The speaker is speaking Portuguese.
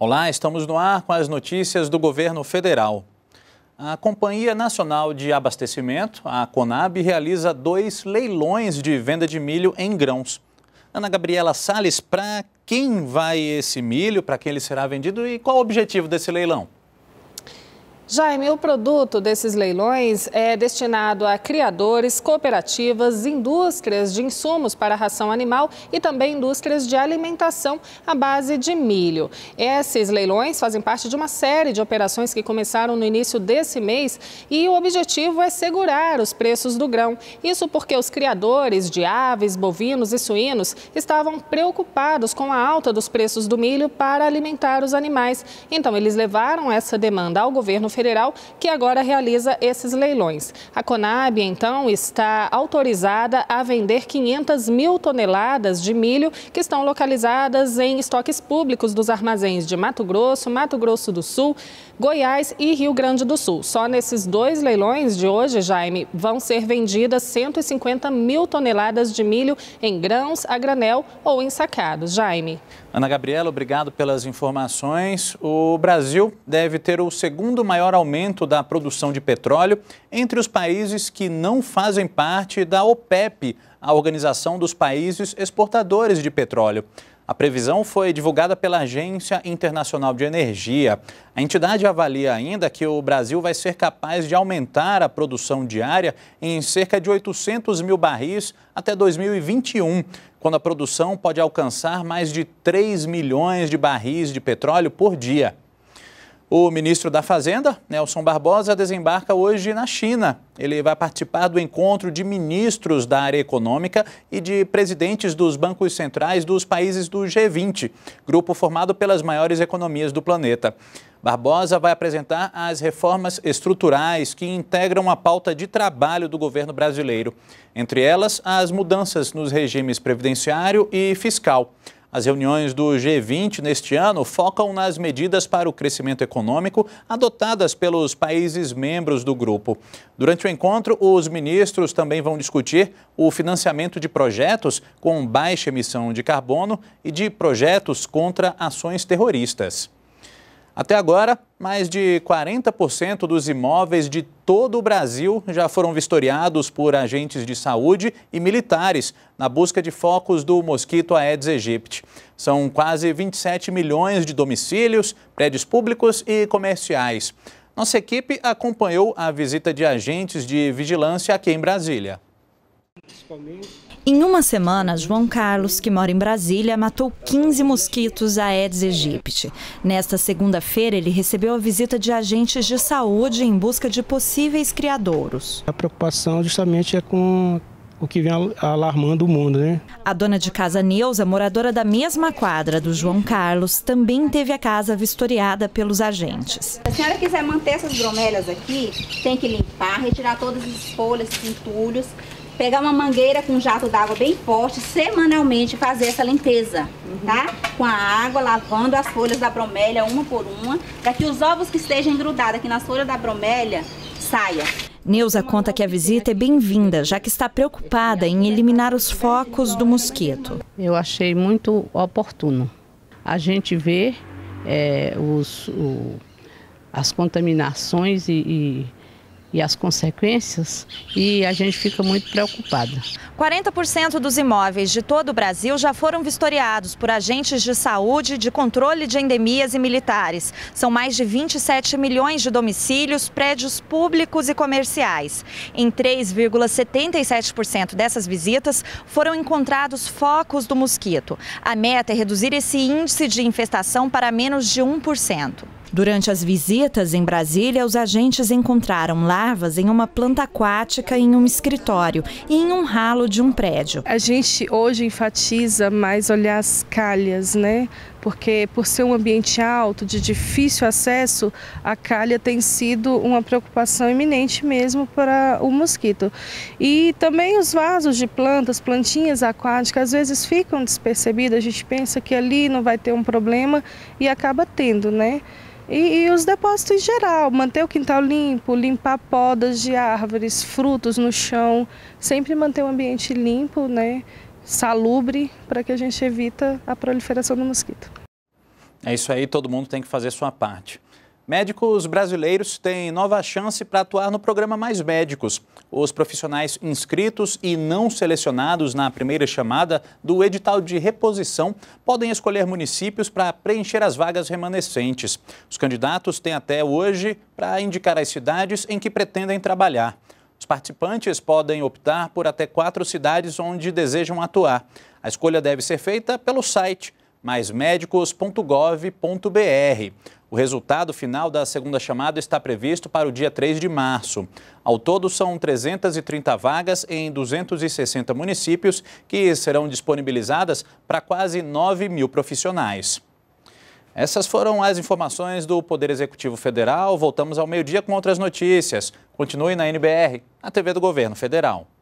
Olá, estamos no ar com as notícias do governo federal. A Companhia Nacional de Abastecimento, a Conab, realiza dois leilões de venda de milho em grãos. Ana Gabriela Sales, para quem vai esse milho, para quem ele será vendido e qual o objetivo desse leilão? Jaime, o produto desses leilões é destinado a criadores, cooperativas, indústrias de insumos para ração animal e também indústrias de alimentação à base de milho. Esses leilões fazem parte de uma série de operações que começaram no início desse mês e o objetivo é segurar os preços do grão. Isso porque os criadores de aves, bovinos e suínos estavam preocupados com a alta dos preços do milho para alimentar os animais. Então, eles levaram essa demanda ao governo federal Federal, que agora realiza esses leilões. A Conab, então, está autorizada a vender 500 mil toneladas de milho que estão localizadas em estoques públicos dos armazéns de Mato Grosso, Mato Grosso do Sul, Goiás e Rio Grande do Sul. Só nesses dois leilões de hoje, Jaime, vão ser vendidas 150 mil toneladas de milho em grãos, a granel ou sacados. Jaime. Ana Gabriela, obrigado pelas informações. O Brasil deve ter o segundo maior aumento da produção de petróleo entre os países que não fazem parte da OPEP, a Organização dos Países Exportadores de Petróleo. A previsão foi divulgada pela Agência Internacional de Energia. A entidade avalia ainda que o Brasil vai ser capaz de aumentar a produção diária em cerca de 800 mil barris até 2021, quando a produção pode alcançar mais de 3 milhões de barris de petróleo por dia. O ministro da Fazenda, Nelson Barbosa, desembarca hoje na China. Ele vai participar do encontro de ministros da área econômica e de presidentes dos bancos centrais dos países do G20, grupo formado pelas maiores economias do planeta. Barbosa vai apresentar as reformas estruturais que integram a pauta de trabalho do governo brasileiro, entre elas as mudanças nos regimes previdenciário e fiscal. As reuniões do G20 neste ano focam nas medidas para o crescimento econômico adotadas pelos países membros do grupo. Durante o encontro, os ministros também vão discutir o financiamento de projetos com baixa emissão de carbono e de projetos contra ações terroristas. Até agora, mais de 40% dos imóveis de todo o Brasil já foram vistoriados por agentes de saúde e militares na busca de focos do mosquito Aedes aegypti. São quase 27 milhões de domicílios, prédios públicos e comerciais. Nossa equipe acompanhou a visita de agentes de vigilância aqui em Brasília. Em uma semana, João Carlos, que mora em Brasília, matou 15 mosquitos Aedes aegypti. Nesta segunda-feira, ele recebeu a visita de agentes de saúde em busca de possíveis criadouros. A preocupação justamente é com o que vem alarmando o mundo, né? A dona de casa Neuza, moradora da mesma quadra do João Carlos, também teve a casa vistoriada pelos agentes. Se a senhora quiser manter essas bromélias aqui, tem que limpar, retirar todas as folhas, entulhos, pegar uma mangueira com um jato d'água bem forte, semanalmente fazer essa limpeza, uhum. tá? Com a água, lavando as folhas da bromélia uma por uma, para que os ovos que estejam grudados aqui nas folhas da bromélia saia. Neuza conta que a visita é bem-vinda, já que está preocupada em eliminar os focos do mosquito. Eu achei muito oportuno. A gente vê é, os, o, as contaminações e, e e as consequências e a gente fica muito preocupada. 40% dos imóveis de todo o Brasil já foram vistoriados por agentes de saúde, de controle de endemias e militares. São mais de 27 milhões de domicílios, prédios públicos e comerciais. Em 3,77% dessas visitas foram encontrados focos do mosquito. A meta é reduzir esse índice de infestação para menos de 1%. Durante as visitas em Brasília, os agentes encontraram larvas em uma planta aquática em um escritório e em um ralo de um prédio. A gente hoje enfatiza mais olhar as calhas, né? porque por ser um ambiente alto, de difícil acesso, a calha tem sido uma preocupação iminente mesmo para o mosquito. E também os vasos de plantas, plantinhas aquáticas, às vezes ficam despercebidas, a gente pensa que ali não vai ter um problema e acaba tendo, né? E, e, os depósitos em geral, manter o quintal limpo, limpar podas de árvores, frutos no chão, sempre manter o ambiente limpo, né? salubre para que a gente evita a proliferação do mosquito. É isso aí, todo mundo tem que fazer sua parte. Médicos brasileiros têm nova chance para atuar no programa Mais Médicos. Os profissionais inscritos e não selecionados na primeira chamada do edital de reposição podem escolher municípios para preencher as vagas remanescentes. Os candidatos têm até hoje para indicar as cidades em que pretendem trabalhar. Os participantes podem optar por até quatro cidades onde desejam atuar. A escolha deve ser feita pelo site maismedicos.gov.br. O resultado final da segunda chamada está previsto para o dia 3 de março. Ao todo, são 330 vagas em 260 municípios que serão disponibilizadas para quase 9 mil profissionais. Essas foram as informações do Poder Executivo Federal. Voltamos ao meio-dia com outras notícias. Continue na NBR na TV do governo federal.